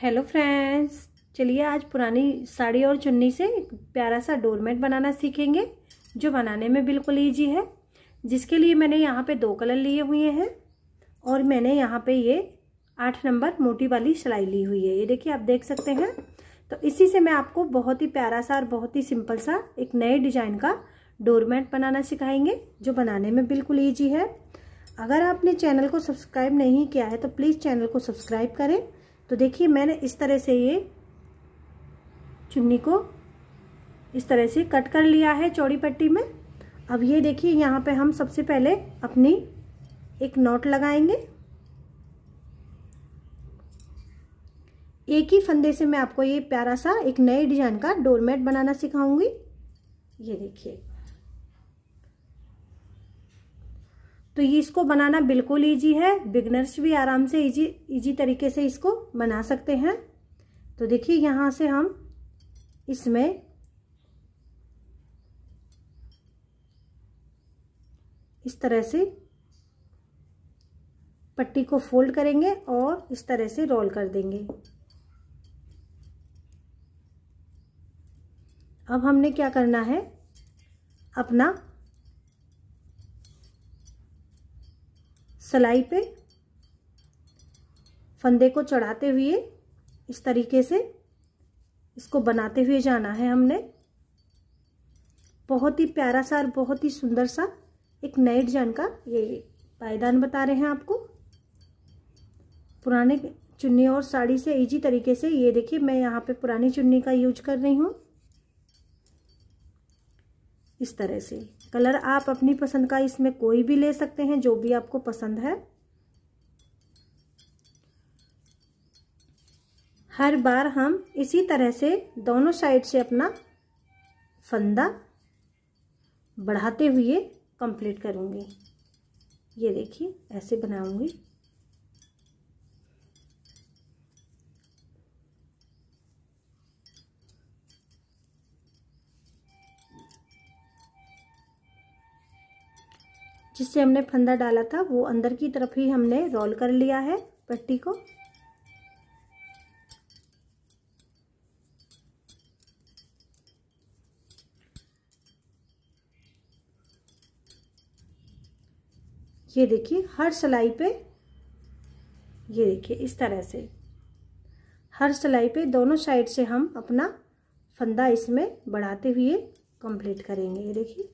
hello friends चलिए आज पुरानी साड़ी और चुन्नी से एक प्यारा सा डोरमेट बनाना सीखेंगे जो बनाने में बिल्कुल ईजी है जिसके लिए मैंने यहाँ पे दो कलर लिए हुए हैं और मैंने यहाँ पे ये आठ नंबर मोटी वाली सिलाई ली हुई है ये देखिए आप देख सकते हैं तो इसी से मैं आपको बहुत ही प्यारा सा और बहुत ही सिंपल सा एक नए डिजाइन का डोरमेट बनाना सिखाएंगे जो बनाने में बिल्कुल ईजी है अगर आपने चैनल को सब्सक्राइब नहीं किया है तो प्लीज़ चैनल को सब्सक्राइब करें तो देखिए मैंने इस तरह से ये चुन्नी को इस तरह से कट कर लिया है चौड़ी पट्टी में अब ये देखिए यहाँ पे हम सबसे पहले अपनी एक नॉट लगाएंगे एक ही फंदे से मैं आपको ये प्यारा सा एक नए डिजाइन का डोरमेट बनाना सिखाऊंगी ये देखिए तो ये इसको बनाना बिल्कुल ईजी है बिगनर्स भी आराम से ईजी इजी तरीके से इसको बना सकते हैं तो देखिए यहाँ से हम इसमें इस तरह से पट्टी को फोल्ड करेंगे और इस तरह से रोल कर देंगे अब हमने क्या करना है अपना सलाई पे फंदे को चढ़ाते हुए इस तरीके से इसको बनाते हुए जाना है हमने बहुत ही प्यारा सा और बहुत ही सुंदर सा एक नए डिजाइन का ये पायदान बता रहे हैं आपको पुराने चुन्नी और साड़ी से इजी तरीके से ये देखिए मैं यहाँ पे पुरानी चुन्नी का यूज कर रही हूँ इस तरह से कलर आप अपनी पसंद का इसमें कोई भी ले सकते हैं जो भी आपको पसंद है हर बार हम इसी तरह से दोनों साइड से अपना फंदा बढ़ाते हुए कंप्लीट करूंगी ये देखिए ऐसे बनाऊंगी जिससे हमने फंदा डाला था वो अंदर की तरफ ही हमने रोल कर लिया है पट्टी को ये देखिए हर सिलाई पे ये देखिए इस तरह से हर सिलाई पे दोनों साइड से हम अपना फंदा इसमें बढ़ाते हुए कंप्लीट करेंगे ये देखिए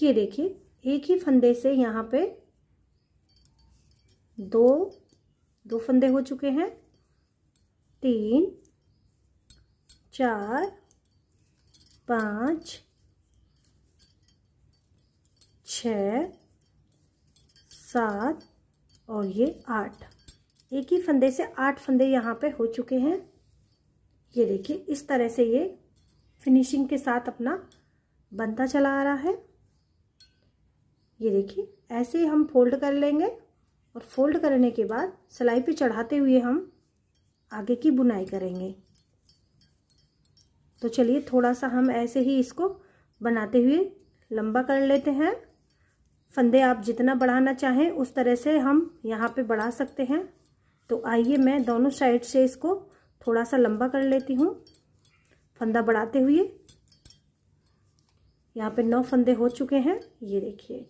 ये देखिए एक ही फंदे से यहाँ पे दो दो फंदे हो चुके हैं तीन चार पाँच छ सात और ये आठ एक ही फंदे से आठ फंदे यहाँ पे हो चुके हैं ये देखिए इस तरह से ये फिनिशिंग के साथ अपना बनता चला आ रहा है ये देखिए ऐसे ही हम फोल्ड कर लेंगे और फोल्ड करने के बाद सिलाई पे चढ़ाते हुए हम आगे की बुनाई करेंगे तो चलिए थोड़ा सा हम ऐसे ही इसको बनाते हुए लंबा कर लेते हैं फंदे आप जितना बढ़ाना चाहें उस तरह से हम यहाँ पे बढ़ा सकते हैं तो आइए मैं दोनों साइड से इसको थोड़ा सा लंबा कर लेती हूँ फंदा बढ़ाते हुए यहाँ पे नौ फंदे हो चुके हैं ये देखिए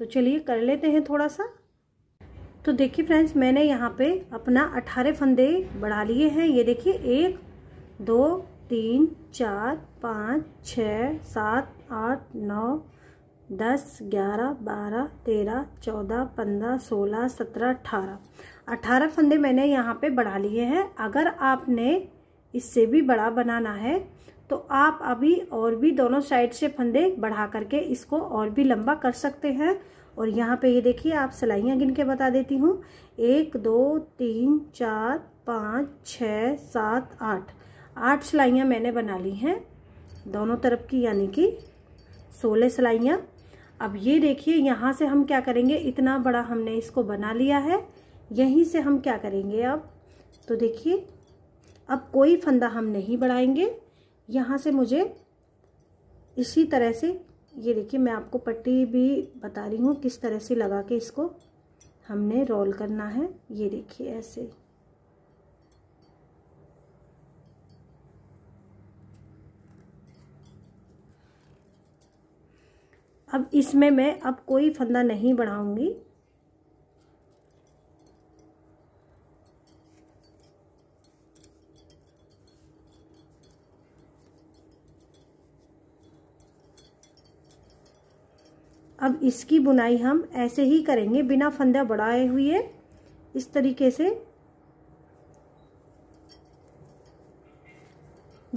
तो चलिए कर लेते हैं थोड़ा सा तो देखिए फ्रेंड्स मैंने यहाँ पे अपना अठारह फंदे बढ़ा लिए हैं ये देखिए एक दो तीन चार पाँच छ सात आठ नौ दस ग्यारह बारह तेरह चौदह पंद्रह सोलह सत्रह अठारह अठारह फंदे मैंने यहाँ पे बढ़ा लिए हैं अगर आपने इससे भी बड़ा बनाना है तो आप अभी और भी दोनों साइड से फंदे बढ़ा करके इसको और भी लंबा कर सकते हैं और यहाँ पे ये देखिए आप सिलाइयाँ गिन के बता देती हूँ एक दो तीन चार पाँच छ सात आठ आठ सिलाइयाँ मैंने बना ली हैं दोनों तरफ की यानी कि सोलह सिलाइयाँ अब ये देखिए यहाँ से हम क्या करेंगे इतना बड़ा हमने इसको बना लिया है यहीं से हम क्या करेंगे अब तो देखिए अब कोई फंदा हम नहीं बढ़ाएंगे यहाँ से मुझे इसी तरह से ये देखिए मैं आपको पट्टी भी बता रही हूँ किस तरह से लगा के इसको हमने रोल करना है ये देखिए ऐसे अब इसमें मैं अब कोई फंदा नहीं बढ़ाऊंगी अब इसकी बुनाई हम ऐसे ही करेंगे बिना फंदा बढ़ाए हुए इस तरीके से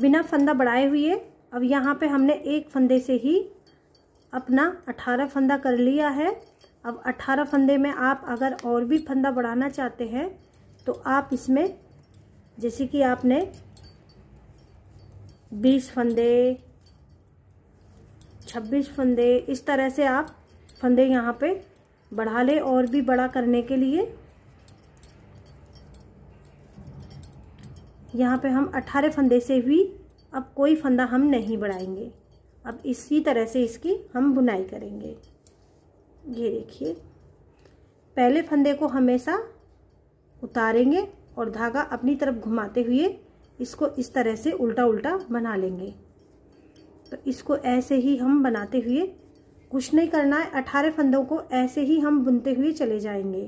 बिना फंदा बढ़ाए हुए अब यहाँ पे हमने एक फंदे से ही अपना अठारह फंदा कर लिया है अब अठारह फंदे में आप अगर और भी फंदा बढ़ाना चाहते हैं तो आप इसमें जैसे कि आपने बीस फंदे 26 फंदे इस तरह से आप फंदे यहाँ पे बढ़ा लें और भी बड़ा करने के लिए यहाँ पे हम 18 फंदे से भी अब कोई फंदा हम नहीं बढ़ाएंगे अब इसी तरह से इसकी हम बुनाई करेंगे ये देखिए पहले फंदे को हमेशा उतारेंगे और धागा अपनी तरफ घुमाते हुए इसको इस तरह से उल्टा उल्टा बना लेंगे तो इसको ऐसे ही हम बनाते हुए कुछ नहीं करना है अठारह फंदों को ऐसे ही हम बुनते हुए चले जाएंगे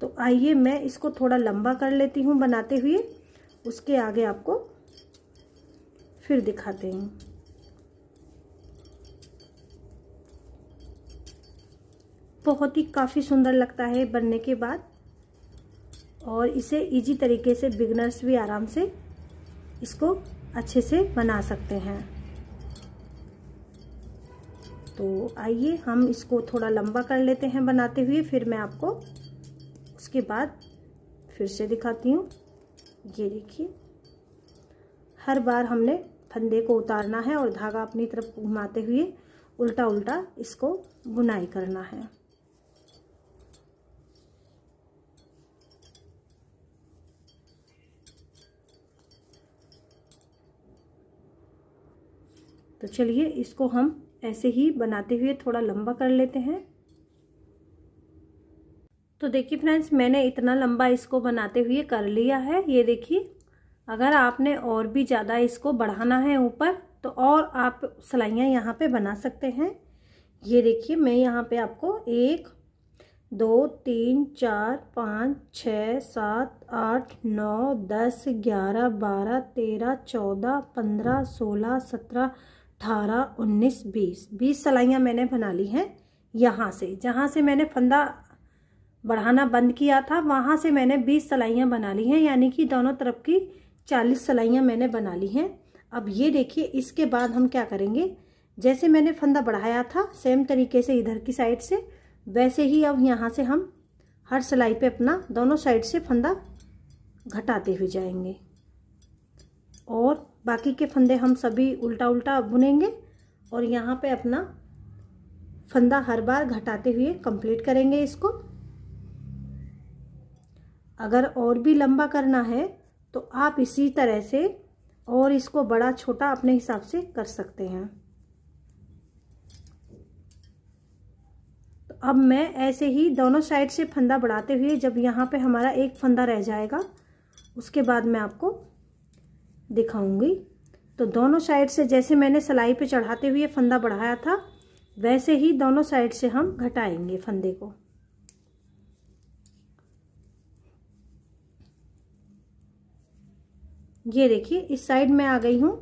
तो आइए मैं इसको थोड़ा लंबा कर लेती हूँ बनाते हुए उसके आगे आपको फिर दिखाते हैं बहुत ही काफ़ी सुंदर लगता है बनने के बाद और इसे इजी तरीके से बिगनर्स भी आराम से इसको अच्छे से बना सकते हैं तो आइए हम इसको थोड़ा लंबा कर लेते हैं बनाते हुए फिर मैं आपको उसके बाद फिर से दिखाती हूँ ये देखिए हर बार हमने फंदे को उतारना है और धागा अपनी तरफ घुमाते हुए उल्टा उल्टा इसको बुनाई करना है तो चलिए इसको हम ऐसे ही बनाते हुए थोड़ा लंबा कर लेते हैं तो देखिए फ्रेंड्स मैंने इतना लंबा इसको बनाते हुए कर लिया है ये देखिए अगर आपने और भी ज़्यादा इसको बढ़ाना है ऊपर तो और आप सिलाइयाँ यहाँ पे बना सकते हैं ये देखिए मैं यहाँ पे आपको एक दो तीन चार पाँच छः सात आठ नौ दस ग्यारह बारह तेरह चौदह पंद्रह सोलह सत्रह अट्ठारह उन्नीस बीस बीस सलाइयाँ मैंने बना ली हैं यहाँ से जहाँ से मैंने फंदा बढ़ाना बंद किया था वहाँ से मैंने बीस सलाइयाँ बना ली हैं यानी कि दोनों तरफ की चालीस सलाइयाँ मैंने बना ली हैं अब ये देखिए इसके बाद हम क्या करेंगे जैसे मैंने फंदा बढ़ाया था सेम तरीके से इधर की साइड से वैसे ही अब यहाँ से हम हर सिलाई पे अपना दोनों साइड से फंदा घटाते हुए जाएंगे और बाकी के फंदे हम सभी उल्टा उल्टा बुनेंगे और यहाँ पे अपना फंदा हर बार घटाते हुए कंप्लीट करेंगे इसको अगर और भी लंबा करना है तो आप इसी तरह से और इसको बड़ा छोटा अपने हिसाब से कर सकते हैं तो अब मैं ऐसे ही दोनों साइड से फंदा बढ़ाते हुए जब यहाँ पे हमारा एक फंदा रह जाएगा उसके बाद मैं आपको दिखाऊंगी तो दोनों साइड से जैसे मैंने सलाई पे चढ़ाते हुए फंदा बढ़ाया था वैसे ही दोनों साइड से हम घटाएंगे फंदे को ये देखिए इस साइड में आ गई हूँ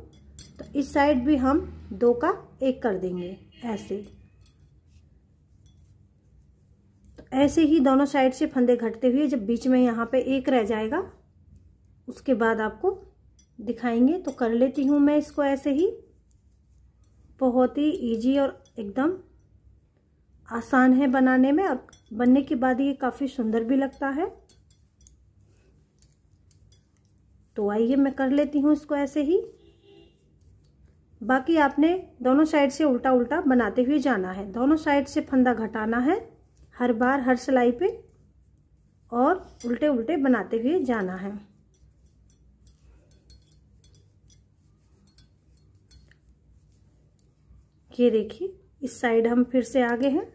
तो इस साइड भी हम दो का एक कर देंगे ऐसे तो ऐसे ही दोनों साइड से फंदे घटते हुए जब बीच में यहाँ पे एक रह जाएगा उसके बाद आपको दिखाएंगे तो कर लेती हूँ मैं इसको ऐसे ही बहुत ही इजी और एकदम आसान है बनाने में और बनने के बाद ये काफ़ी सुंदर भी लगता है तो आइए मैं कर लेती हूँ इसको ऐसे ही बाकी आपने दोनों साइड से उल्टा उल्टा बनाते हुए जाना है दोनों साइड से फंदा घटाना है हर बार हर सिलाई पे और उल्टे उल्टे बनाते हुए जाना है ये देखिए इस साइड हम फिर से आगे हैं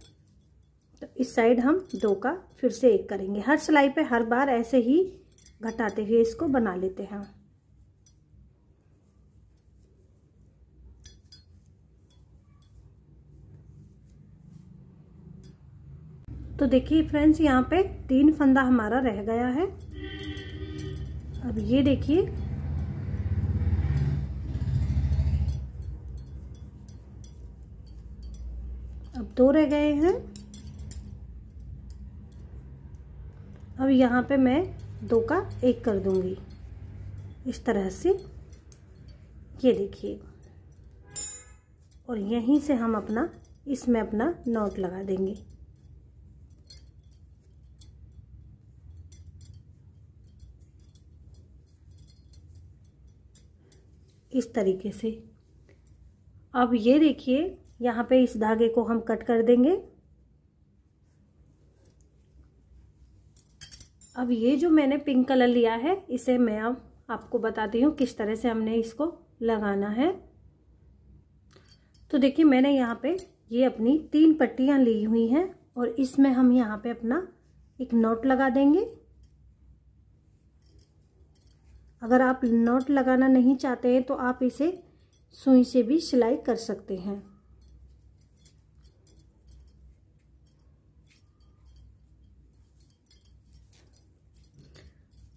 तो इस साइड हम दो का फिर से एक करेंगे हर सिलाई पे हर बार ऐसे ही घटाते हुए इसको बना लेते हैं तो देखिए फ्रेंड्स यहाँ पे तीन फंदा हमारा रह गया है अब ये देखिए दो रह गए हैं अब यहाँ पे मैं दो का एक कर दूंगी इस तरह से ये देखिए और यहीं से हम अपना इसमें अपना नॉट लगा देंगे इस तरीके से अब ये देखिए यहाँ पे इस धागे को हम कट कर देंगे अब ये जो मैंने पिंक कलर लिया है इसे मैं अब आपको बताती हूँ किस तरह से हमने इसको लगाना है तो देखिए मैंने यहाँ पे ये अपनी तीन पट्टियाँ ली हुई हैं और इसमें हम यहाँ पे अपना एक नोट लगा देंगे अगर आप नोट लगाना नहीं चाहते हैं तो आप इसे सुई से भी सिलाई कर सकते हैं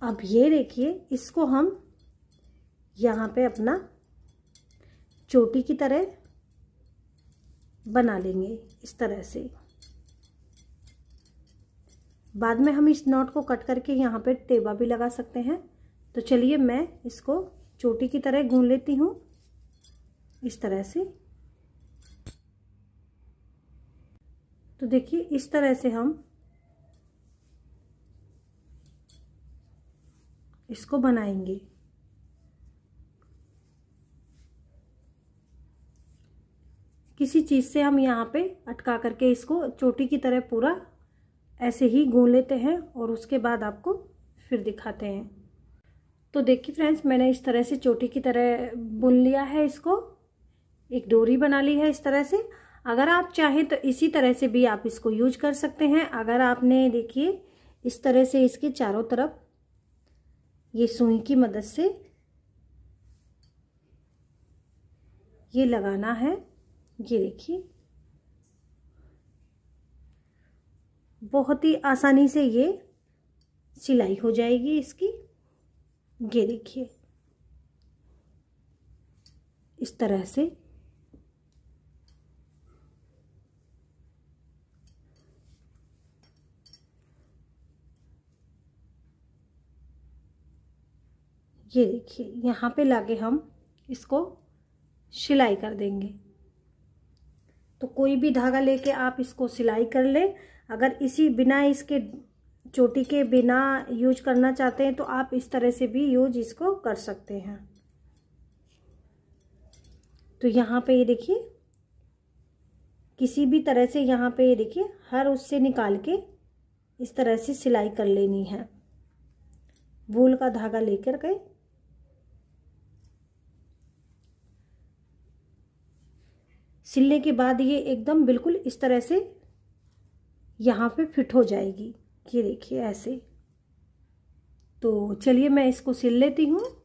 अब ये देखिए इसको हम यहाँ पे अपना चोटी की तरह बना लेंगे इस तरह से बाद में हम इस नॉट को कट करके यहाँ पे टेबा भी लगा सकते हैं तो चलिए मैं इसको चोटी की तरह गून लेती हूँ इस तरह से तो देखिए इस तरह से हम इसको बनाएंगे किसी चीज़ से हम यहाँ पे अटका करके इसको चोटी की तरह पूरा ऐसे ही गूँ लेते हैं और उसके बाद आपको फिर दिखाते हैं तो देखिए फ्रेंड्स मैंने इस तरह से चोटी की तरह बुन लिया है इसको एक डोरी बना ली है इस तरह से अगर आप चाहें तो इसी तरह से भी आप इसको यूज कर सकते हैं अगर आपने देखिए इस तरह से इसके चारों तरफ ये सुई की मदद से ये लगाना है ये देखिए बहुत ही आसानी से ये सिलाई हो जाएगी इसकी ये देखिए इस तरह से ये देखिए यहाँ पे लाके हम इसको सिलाई कर देंगे तो कोई भी धागा लेके आप इसको सिलाई कर लें अगर इसी बिना इसके चोटी के बिना यूज करना चाहते हैं तो आप इस तरह से भी यूज इसको कर सकते हैं तो यहाँ पे ये देखिए किसी भी तरह से यहाँ पे ये देखिए हर उससे निकाल के इस तरह से सिलाई कर लेनी है वूल का धागा लेकर के सिलने के बाद ये एकदम बिल्कुल इस तरह से यहाँ पे फिट हो जाएगी ये देखिए ऐसे तो चलिए मैं इसको सिल लेती हूँ